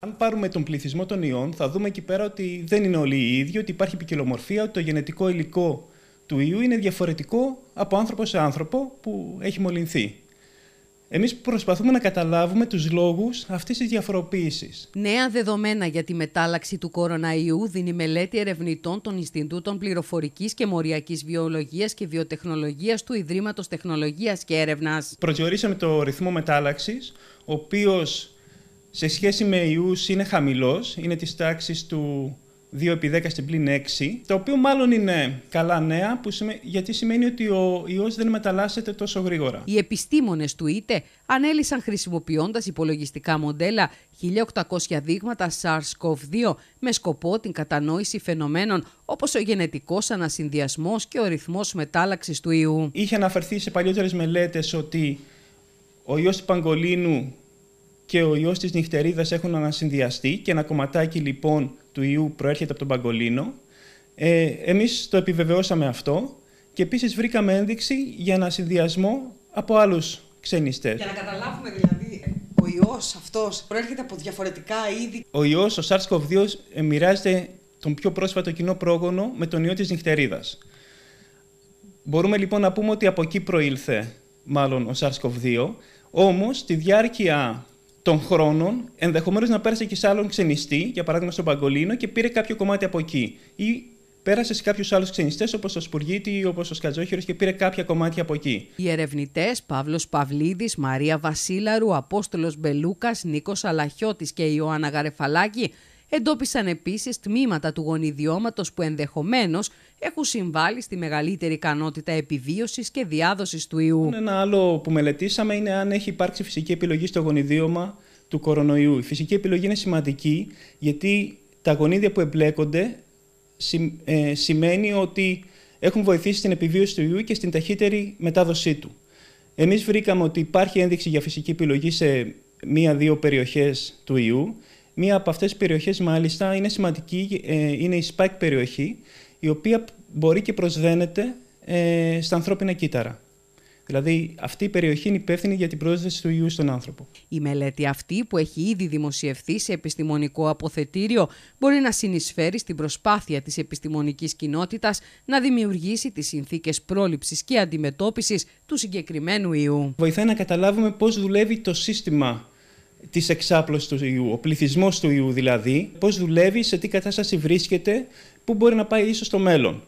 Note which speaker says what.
Speaker 1: Αν πάρουμε τον πληθυσμό των ιών, θα δούμε εκεί πέρα ότι δεν είναι όλοι οι ίδιοι, ότι υπάρχει ποικιλομορφία, ότι το γενετικό υλικό του ιού είναι διαφορετικό από άνθρωπο σε άνθρωπο που έχει μολυνθεί. Εμείς προσπαθούμε να καταλάβουμε τους λόγους αυτής της διαφοροποίησης.
Speaker 2: Νέα δεδομένα για τη μετάλλαξη του κοροναϊού δίνει μελέτη ερευνητών των Ινστιτούτων Πληροφορικής και Μοριακής Βιολογίας και Βιοτεχνολογίας του Ιδρύματος Τεχνολογίας και Έρευνας.
Speaker 1: Προσδιορίσαμε το ρυθμό μετάλλαξης, ο οποίος σε σχέση με Ιούς είναι χαμηλός, είναι της τάξης του 2 επί 10 στην πλήν 6, το οποίο μάλλον
Speaker 2: είναι καλά νέα, που σημα... γιατί σημαίνει ότι ο ιός δεν μεταλλάσσεται τόσο γρήγορα. Οι επιστήμονες του ΙΤΕ ανέλησαν χρησιμοποιώντας υπολογιστικά μοντέλα 1.800 δείγματα SARS-CoV-2 με σκοπό την κατανόηση φαινομένων όπως ο γενετικός ανασυνδυασμός και ο ρυθμός μετάλλαξης του ιού. Είχε αναφερθεί σε παλιότερες μελέτες
Speaker 1: ότι ο ιός του παγκολίνου και ο ιός της νυχτερίδας έχουν ανασυνδυαστεί και ένα κομματάκι λοιπόν του ιού προέρχεται από τον παγκολίνο. Ε, εμείς το επιβεβαιώσαμε αυτό και επίσης βρήκαμε ένδειξη για ένα συνδυασμό από άλλους ξενιστές. Για να
Speaker 2: καταλάβουμε δηλαδή, ο ιός αυτός προέρχεται από διαφορετικά είδη.
Speaker 1: Ο ιός, ο SARS-CoV-2, ε, μοιράζεται τον πιο πρόσφατο κοινό πρόγονο με τον ιό της νυχτερίδας. Μπορούμε λοιπόν να πούμε ότι από εκεί προήλθε μάλλον ο SARS-CoV-2, όμως τη διάρκεια των χρόνων, ενδεχομένως να πέρασε και σε άλλον ξενιστή, για παράδειγμα στον Παγκολίνο, και πήρε κάποιο κομμάτι από εκεί. Ή πέρασε σε κάποιους άλλους ξενιστές, όπως ο Σπουργίτη ή όπως ο Σκατζόχυρος, και πήρε κάποια κομμάτια από εκεί.
Speaker 2: Οι ερευνητές Παύλος Παυλίδης, Μαρία Βασίλαρου, Απόστολος Μπελούκας, Νίκος Αλαχιώτης και Ιωάννα Γαρεφαλάκη Εντόπισαν επίσης τμήματα του γονιδιώματος που ενδεχομένως έχουν συμβάλει στη μεγαλύτερη ικανότητα επιβίωσης και διάδοσης του ιού. Ένα
Speaker 1: άλλο που μελετήσαμε είναι αν έχει υπάρξει φυσική επιλογή στο γονιδίωμα του κορονοϊού. Η φυσική επιλογή είναι σημαντική γιατί τα γονίδια που εμπλέκονται ε, σημαίνει ότι έχουν βοηθήσει στην επιβίωση του ιού και στην ταχύτερη μετάδοσή του. Εμείς βρήκαμε ότι υπάρχει ένδειξη για φυσική επιλογή σε μία-δύο περιοχές του ιού Μία από αυτές τις περιοχές μάλιστα είναι σημαντική, ε, είναι η spike περιοχή, η οποία μπορεί και προσδένεται ε, στα ανθρώπινα κύτταρα. Δηλαδή, αυτή η περιοχή
Speaker 2: είναι υπεύθυνη για την πρόσδεση του ιού στον άνθρωπο. Η μελέτη αυτή, που έχει ήδη δημοσιευθεί σε επιστημονικό αποθετήριο, μπορεί να συνεισφέρει στην προσπάθεια της επιστημονικής κοινότητας να δημιουργήσει τις συνθήκες πρόληψης και αντιμετώπισης του συγκεκριμένου ιού. Βοηθάει να καταλάβουμε πώς δουλεύει το
Speaker 1: σύστημα
Speaker 2: Της εξάπλωσης του ιού, ο πληθυσμός
Speaker 1: του ιού δηλαδή, πώς δουλεύει, σε τι κατάσταση βρίσκεται, πού μπορεί να πάει ίσως στο μέλλον.